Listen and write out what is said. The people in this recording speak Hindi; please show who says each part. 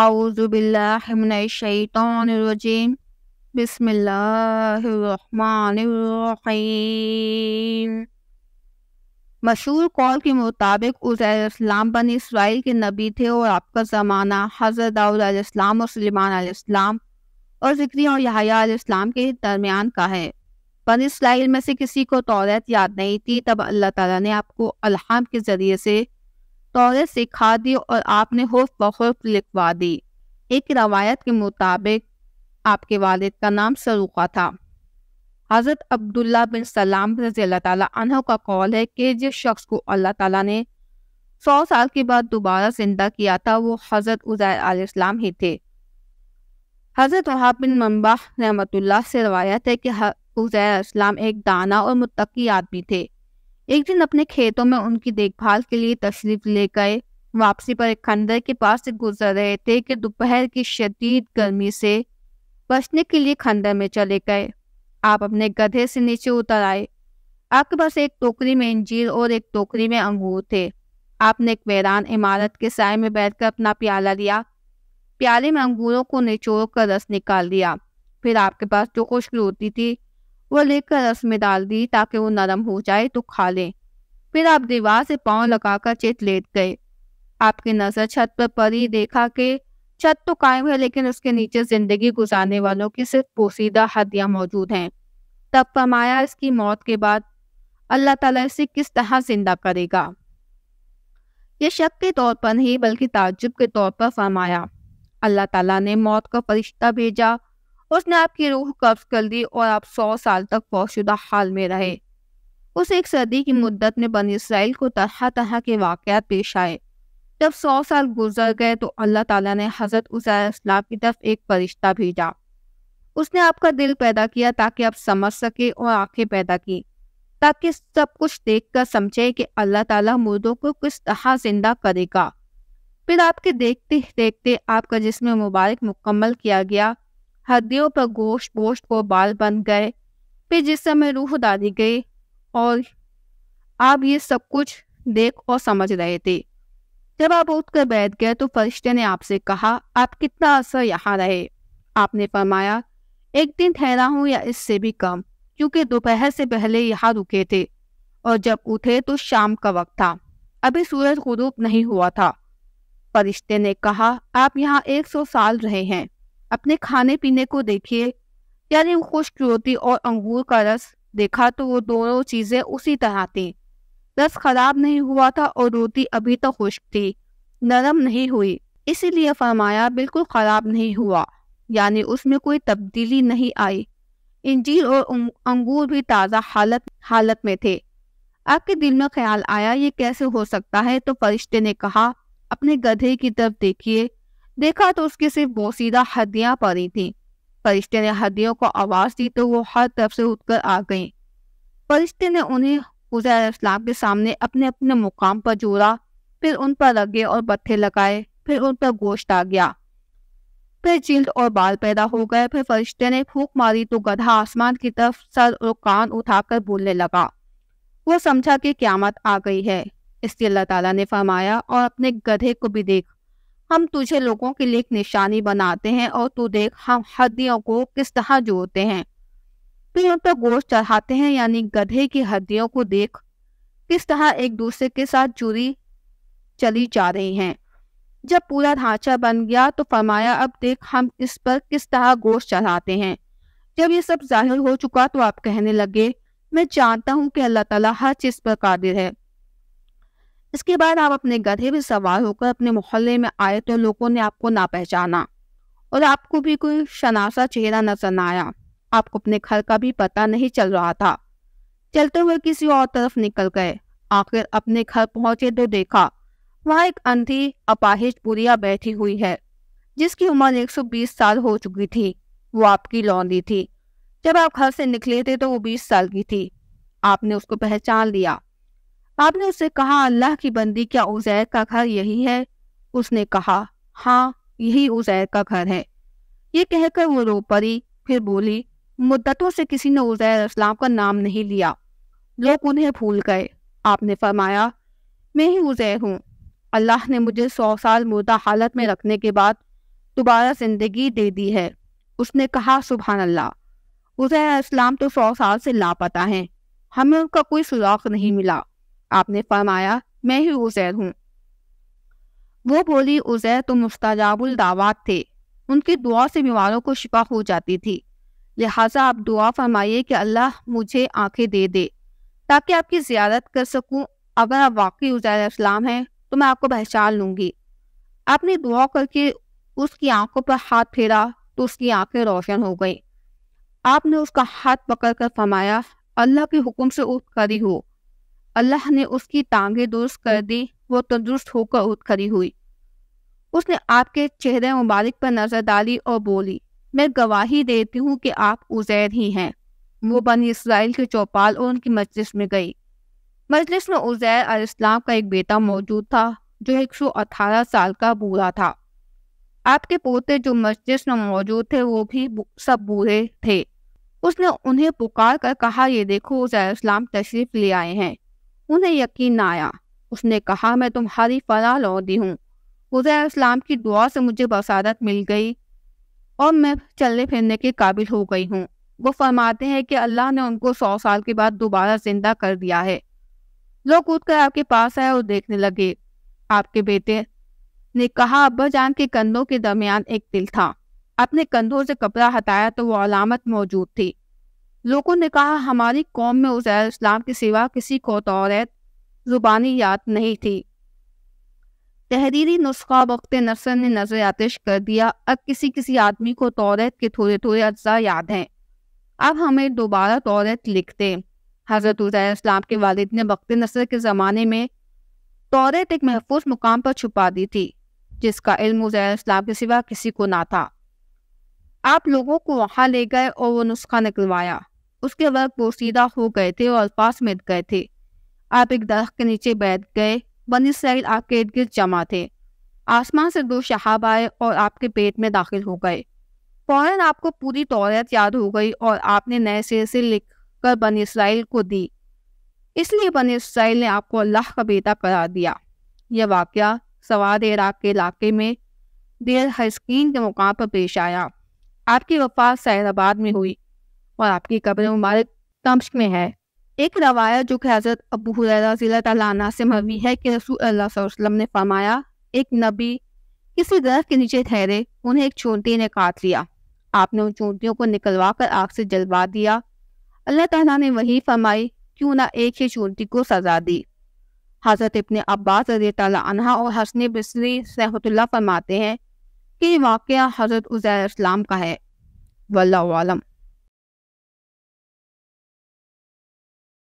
Speaker 1: आउज़ुबिल्लाहिमिनश्शैतानिर्रजीम बिस्मिल्लाहिर्रहमानिर्रहीम मशहूर कौल के मुताबिक उज़ैराम बन इसराइल के नबी थे और आपका ज़माना हज़रत दाऊद इस्लाम और सलीमान और जिक्री और यहाया के दरमियान का है बन इसराइल में से किसी को तोरत याद नहीं थी तब अल्लाह ताला ने आपको अल्हाम के ज़रिए से तौर सिखा दी और आपने होफ बखौफ लिखवा दी एक रवायत के मुताबिक आपके वालिद का नाम सरूखा था हज़रत अब्दुल्ला बिन सलाम रजी अल्लाह तह का कौल है कि जिस शख्स को अल्लाह ताला ने सौ साल के बाद दोबारा जिंदा किया था वो हज़रत उज़ैर आलाम ही थे हज़रत वहाब बिन मम्बा रहमतुल्लाह से रवायत है कि उज़ैर इस्लाम एक दाना और मुतकी आदमी थे एक दिन अपने खेतों में उनकी देखभाल के लिए तशरीफ ले गए वापसी पर एक खंडर के पास से गुजर रहे थे कि दोपहर की शदीद गर्मी से बचने के लिए खंडर में चले गए आप अपने गधे से नीचे उतर आए आपके पास एक टोकरी में इंजीर और एक टोकरी में अंगूर थे आपने एक वैरान इमारत के साय में बैठकर अपना प्याला लिया प्याले में अंगूरों को निचोड़ कर रस निकाल दिया फिर आपके पास जो खुश्क रोटी थी वह लेकर रस में डाल दी ताकि वो नरम हो जाए तो खा लें फिर आप दीवार से पांव लगाकर चेत लेट गए आपकी नजर छत पर पड़ी देखा कि छत तो कायम है लेकिन उसके नीचे जिंदगी गुजारने वालों की सिर्फ पोसीदा हड्डियां मौजूद हैं तब फरमाया इसकी मौत के बाद अल्लाह ताला इसे किस तरह जिंदा करेगा ये शक के तौर पर नहीं बल्कि ताज्जुब के तौर पर फरमाया अल्लाह ताला ने मौत का फरिश्ता भेजा उसने आपकी रूह कब्ज कर दी और आप सौ साल तक फौशुदा हाल में रहे उस एक सदी की हम्म। मुद्दत में बन इसराइल को तरह तरह के वाक़ात पेश आए जब सौ साल गुजर गए तो अल्लाह ताला ने हज़रत उसलाम की तरफ एक फरिश्ता भेजा उसने आपका दिल पैदा किया ताकि आप समझ सके और आंखें पैदा की ताकि सब कुछ देख कर समझे कि अल्लाह ताला मुर्दों को किस तरह जिंदा करेगा फिर आपके देखते देखते आपका जिसमें मुबारक मुकम्मल किया गया हड्डियों पर गोश्त गोश्त को बाल बन गए फिर जिस समय रूह डाली गई और आप ये सब कुछ देख और समझ रहे थे जब आप उठकर बैठ गए तो फरिश्ते ने आपसे कहा आप कितना असर यहाँ रहे आपने फरमाया एक दिन ठहरा हूँ या इससे भी कम क्योंकि दोपहर से पहले यहाँ रुके थे और जब उठे तो शाम का वक्त था अभी सूरज गुरूप नहीं हुआ था फरिश्ते ने कहा आप यहाँ एक सौ साल रहे हैं अपने खाने पीने को देखिए यानी खुश्क रोटी और अंगूर का रस देखा तो वो दोनों चीजें उसी तरह थी रस खराब नहीं हुआ था और रोटी अभी तो खुश्क थी नरम नहीं हुई इसीलिए फरमाया बिल्कुल खराब नहीं हुआ यानी उसमें कोई तब्दीली नहीं आई इंजीर और अंगूर भी ताज़ा हालत हालत में थे आपके दिल में ख्याल आया ये कैसे हो सकता है तो फरिश्ते ने कहा अपने गधे की तरफ देखिए देखा तो उसकी सिर्फ बोसीदा हड्डियां पड़ी थी फरिश्ते ने हड्डियों को आवाज दी तो वो हर तरफ से उठकर आ गई फरिश्ते ने उन्हें हुसैन के सामने अपने अपने मुकाम पर जोड़ा फिर उन पर रगे और बत्थे लगाए फिर उन पर गोश्त आ गया फिर जिल्द और बाल पैदा हो गए फिर फरिश्ते ने फूक मारी तो गधा आसमान की तरफ सर और कान उठाकर बोलने लगा वो समझा कि क्यामत आ गई है इसलिए अल्लाह ताला ने फरमाया और अपने गधे को भी देख हम तुझे लोगों के लिए एक निशानी बनाते हैं और तू देख हम हड्डियों को किस तरह जोड़ते हैं फिर उन पर गोश्त चढ़ाते हैं यानी गधे की हड्डियों को देख किस तरह एक दूसरे के साथ जुड़ी चली जा रही हैं जब पूरा ढांचा बन गया तो फरमाया अब देख हम इस पर किस तरह गोश्त चढ़ाते हैं जब ये सब जाहिर हो चुका तो आप कहने लगे मैं जानता हूँ कि अल्लाह ताला हर चीज़ पर कादिर है इसके बाद आप अपने गधे पर सवार होकर अपने मोहल्ले में आए तो लोगों ने आपको ना पहचाना और आपको भी कोई शनासा चेहरा नजर आया आपको अपने घर का भी पता नहीं चल रहा था चलते हुए किसी और तरफ निकल गए आखिर अपने घर पहुंचे तो देखा वहां एक अंधी अपाहिज बुढ़िया बैठी हुई है जिसकी उम्र 120 साल हो चुकी थी वो आपकी लौंडी थी जब आप घर से निकले थे तो वो 20 साल की थी आपने उसको पहचान लिया आपने उससे कहा अल्लाह की बंदी क्या उजैर का घर यही है उसने कहा हाँ यही उजैर का घर है ये कहकर वो रो पड़ी फिर बोली मुद्दतों से किसी ने उजैर इस्लाम का नाम नहीं लिया लोग उन्हें भूल गए आपने फरमाया मैं ही उजैर हूँ अल्लाह ने मुझे सौ साल मुर्दा हालत में रखने के बाद दोबारा जिंदगी दे दी है उसने कहा सुबह अल्लाह उजैर इस्लाम तो सौ साल से लापता है हमें उनका कोई सुराख नहीं मिला आपने फरमाया मैं ही उजैर हूँ वो बोली उजैर तो मुस्ताजाबुल दावत थे उनकी दुआ से बीमारों को शिफा हो जाती थी लिहाजा आप दुआ फरमाइए कि अल्लाह मुझे आंखें दे दे ताकि आपकी ज्यारत कर सकूं अगर आप वाकई उजैर इस्लाम हैं तो मैं आपको पहचान लूंगी आपने दुआ करके उसकी आंखों पर हाथ फेरा तो उसकी आंखें रोशन हो गई आपने उसका हाथ पकड़ कर फरमाया अल्लाह के हुक्म से उठ खड़ी हो अल्लाह ने उसकी टांगें दुरुस्त कर हम्म। दी वो तंदुरुस्त होकर उठ खड़ी हुई उसने आपके चेहरे मुबारक पर नजर डाली और बोली मैं गवाही देती हूँ कि आप उजैर ही हैं वो हम्म। बनी इसराइल के चौपाल और उनकी मजलिस में गई मजलिस में उजैर इस्लाम का एक बेटा मौजूद था जो एक सौ अठारह साल का बूढ़ा था आपके पोते जो मस्जिद में मौजूद थे वो भी सब बूढ़े थे उसने उन्हें पुकार कर कहा ये देखो उजैर इस्लाम तशरीफ ले आए हैं उन्हें यकीन न आया उसने कहा मैं तुम्हारी फला लौदी हूँ गुजर इस्लाम की दुआ से मुझे बसारत मिल गई और मैं चलने फिरने के काबिल हो गई हूँ वो फरमाते हैं कि अल्लाह ने उनको सौ साल के बाद दोबारा जिंदा कर दिया है लोग कूद कर आपके पास आए और देखने लगे आपके बेटे ने कहा अब्बा जान के कंधों के दरमियान एक दिल था अपने कंधों से कपड़ा हटाया तो वो अलामत मौजूद थी लोगों ने कहा हमारी कौम में उजैर इस्लाम के सिवा किसी को तौरत तो ज़ुबानी याद नहीं थी तहरीरी नुस्खा वक्त नसर ने नजर आतिश कर दिया अब किसी किसी आदमी को तौरत तो के थोड़े थोड़े अज्जा याद हैं अब हमें दोबारा तौरत तो लिखते हज़रत उजैर इस्लाम के वालिद ने वक्त नसर के ज़माने में तौरत एक महफूज मुकाम पर छुपा दी थी जिसका इल्म उजैर इस्लाम के सिवा किसी को ना था आप लोगों को वहां ले गए और वो नुस्खा निकलवाया उसके वक्त वो सीधा हो गए थे और पास में गए थे आप एक दरख्त के नीचे बैठ गए बनी सैल आपके इर्द गिर्द जमा थे आसमान से दो शहाब आए और आपके पेट में दाखिल हो गए फौरन आपको पूरी तौरत याद हो गई और आपने नए सिर से लिख कर बन इसराइल को दी इसलिए बन इसराइल ने आपको अल्लाह का बेटा करार दिया यह वाक़ सवाद इराक के इलाके में देर हस्किन के मुकाम पर पेश आया आपकी वफात सैराबाद में हुई और आपकी कब्र मुबारक तमश में है एक रवायत जो कि हज़रत अबू हुरैरा से मरवी है कि रसूल अल्लाह वसल्लम ने फरमाया एक नबी किसी दरख्त के नीचे ठहरे उन्हें एक चूंटी ने काट लिया आपने उन चूंटियों को निकलवा कर आग से जलवा दिया अल्लाह ताला ने वही फरमाई क्यों ना एक ही चूंटी को सजा दी हज़रत इबन अब्बास रजी तला और हसन बसरी सहतुल्ला फरमाते हैं कि वाक़ हज़रत उज़ैर इस्लाम का है वल्लम